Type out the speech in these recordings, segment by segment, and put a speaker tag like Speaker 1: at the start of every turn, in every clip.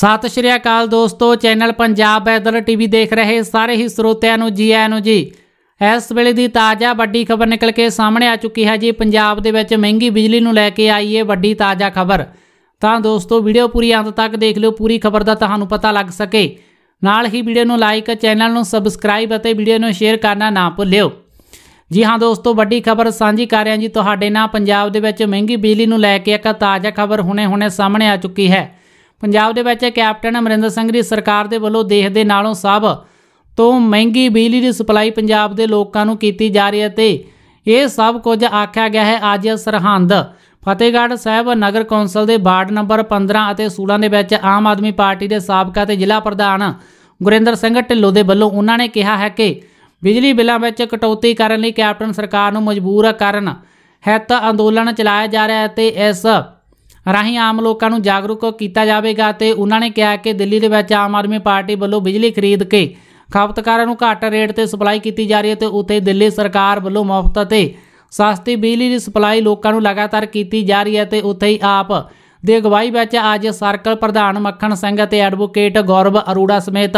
Speaker 1: ਸਤਿ ਸ਼੍ਰੀ ਅਕਾਲ ਦੋਸਤੋ channel Punjab ਬੈਦਰ TV ਦੇਖ ਰਹੇ ਸਾਰੇ ਹੀ ਸਰੋਤਿਆਂ ਨੂੰ ਜੀ ਆਇਆਂ ਨੂੰ ਜੀ ਇਸ ਵੇਲੇ ਦੀ ਤਾਜ਼ਾ ਵੱਡੀ ਖਬਰ ਨਿਕਲ ਕੇ ਸਾਹਮਣੇ ਆ ਚੁੱਕੀ ਹੈ ਜੀ ਪੰਜਾਬ ਦੇ ਵਿੱਚ ਮਹਿੰਗੀ ਬਿਜਲੀ ਨੂੰ ਲੈ ਕੇ ਆਈ ਹੈ ਵੱਡੀ ਤਾਜ਼ਾ ਖਬਰ ਤਾਂ ਦੋਸਤੋ ਵੀਡੀਓ ਪੂਰੀ ਅੰਤ ਤੱਕ ਦੇਖ ਲਿਓ ਪੂਰੀ ਖਬਰ ਦਾ ਤੁਹਾਨੂੰ ਪਤਾ ਲੱਗ ਸਕੇ ਨਾਲ ਹੀ ਵੀਡੀਓ ਨੂੰ ਲਾਈਕ ਚੈਨਲ ਨੂੰ ਸਬਸਕ੍ਰਾਈਬ ਅਤੇ ਵੀਡੀਓ ਨੂੰ ਸ਼ੇਅਰ ਕਰਨਾ ਨਾ ਭੁੱਲਿਓ ਜੀ ਹਾਂ ਦੋਸਤੋ ਵੱਡੀ ਖਬਰ ਸਾਂਝੀ ਕਰ ਰਹੇ ਹਾਂ ਜੀ ਤੁਹਾਡੇ ਨਾਲ ਪੰਜਾਬ ਦੇ ਵਿੱਚ ਮਹਿੰਗੀ ਬਿਜਲੀ ਨੂੰ ਲੈ ਕੇ ਇੱਕ ਤਾਜ਼ਾ ਖਬਰ ਹੁਣੇ-ਹੁਣੇ ਸਾਹਮਣੇ ਆ ਚੁੱਕੀ ਹੈ ਪੰਜਾਬ ਦੇ ਵਿੱਚ ਕੈਪਟਨ ਅਮਰਿੰਦਰ ਸਿੰਘ ਦੀ ਸਰਕਾਰ ਦੇ ਵੱਲੋਂ ਦੇਖ ਦੇ ਨਾਲੋਂ ਸਭ ਤੋਂ ਮਹਿੰਗੀ ਬਿਜਲੀ ਦੀ ਸਪਲਾਈ ਪੰਜਾਬ ਦੇ ਲੋਕਾਂ ਨੂੰ ਕੀਤੀ ਜਾ ਰਹੀ ਹੈ ਤੇ ਇਹ ਸਭ ਕੁਝ ਆਖਿਆ ਗਿਆ ਹੈ ਅੱਜ ਸਰਹੰਦ ਫਤਿਹਗੜ੍ਹ ਸਾਹਿਬ ਨਗਰ ਕੌਂਸਲ ਦੇ ਵਾਰਡ ਨੰਬਰ 15 ਅਤੇ 16 ਦੇ ਵਿੱਚ ਆਮ ਆਦਮੀ ਪਾਰਟੀ ਦੇ ਸਾਬਕਾ ਤੇ ਜ਼ਿਲ੍ਹਾ ਪ੍ਰਧਾਨ ਗੁਰਿੰਦਰ ਸਿੰਘ ਢਿੱਲੋਂ ਦੇ ਵੱਲੋਂ ਉਹਨਾਂ ਨੇ ਕਿਹਾ ਹੈ ਕਿ ਬਿਜਲੀ ਬਿੱਲਾਂ ਵਿੱਚ ਕਟੌਤੀ ਕਰਨ ਲਈ ਕੈਪਟਨ ਸਰਕਾਰ ਨੂੰ ਮਜਬੂਰ ਕਰਨ ਹਿੱਤ ਅੰਦੋਲਨ ਚਲਾਇਆ ਜਾ ਰਿਹਾ ਹੈ ਤੇ ਇਸ ਰਾਹੀਂ ਆਮ ਲੋਕਾਂ ਨੂੰ ਜਾਗਰੂਕ ਕੀਤਾ ਜਾਵੇਗਾ ਤੇ ਉਹਨਾਂ ਨੇ ਕਿਹਾ ਕਿ ਦਿੱਲੀ ਦੇ ਵਿੱਚ ਆਮ ਆਦਮੀ ਪਾਰਟੀ ਵੱਲੋਂ ਬਿਜਲੀ ਖਰੀਦ ਕੇ ਖਪਤਕਾਰਾਂ ਨੂੰ ਘੱਟ ਰੇਟ ਤੇ ਸਪਲਾਈ ਕੀਤੀ ਜਾ ਰਹੀ ਹੈ ਤੇ ਉੱਥੇ ਦਿੱਲੀ ਸਰਕਾਰ ਵੱਲੋਂ ਮੁਫਤ ਤੇ ਸਸਤੀ ਬਿਜਲੀ ਦੀ ਸਪਲਾਈ ਲੋਕਾਂ ਨੂੰ ਲਗਾਤਾਰ ਕੀਤੀ ਜਾ ਰਹੀ ਹੈ ਤੇ ਉੱਥੇ ਹੀ ਆਪ ਦੇ ਅਗਵਾਈ ਵਿੱਚ ਅੱਜ ਸਰਕਲ ਪ੍ਰਧਾਨ ਮੱਖਣ ਸਿੰਘ ਅਤੇ ਐਡਵੋਕੇਟ ਗੌਰਵ ਅਰੂੜਾ ਸਮੇਤ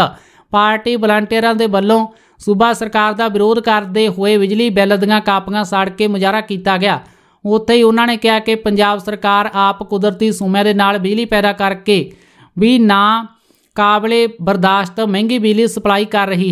Speaker 1: ਪਾਰਟੀ ਵਲੰਟੀਅਰਾਂ ਦੇ ਵੱਲੋਂ ਸੂਬਾ ਸਰਕਾਰ ਦਾ ਵਿਰੋਧ ਕਰਦੇ ਹੋਏ ਬਿਜਲੀ ਬਿੱਲ ਦੀਆਂ ਕਾਪੀਆਂ ਸਾੜ ਕੇ ਮੁਜ਼ਾਹਰਾ ਕੀਤਾ ਗਿਆ ਉੱਥੇ ਹੀ ਉਹਨਾਂ ਨੇ ਕਿਹਾ ਕਿ ਪੰਜਾਬ ਸਰਕਾਰ ਆਪ ਕੁਦਰਤੀ ਸੂਮੇ ਦੇ ਨਾਲ ਬਿਜਲੀ ਪੈਦਾ ਕਰਕੇ ਵੀ ਨਾ ਕਾਬਲੇ ਬਰਦਾਸ਼ਤ ਮਹਿੰਗੀ ਬਿਜਲੀ ਸਪਲਾਈ ਕਰ ਰਹੀ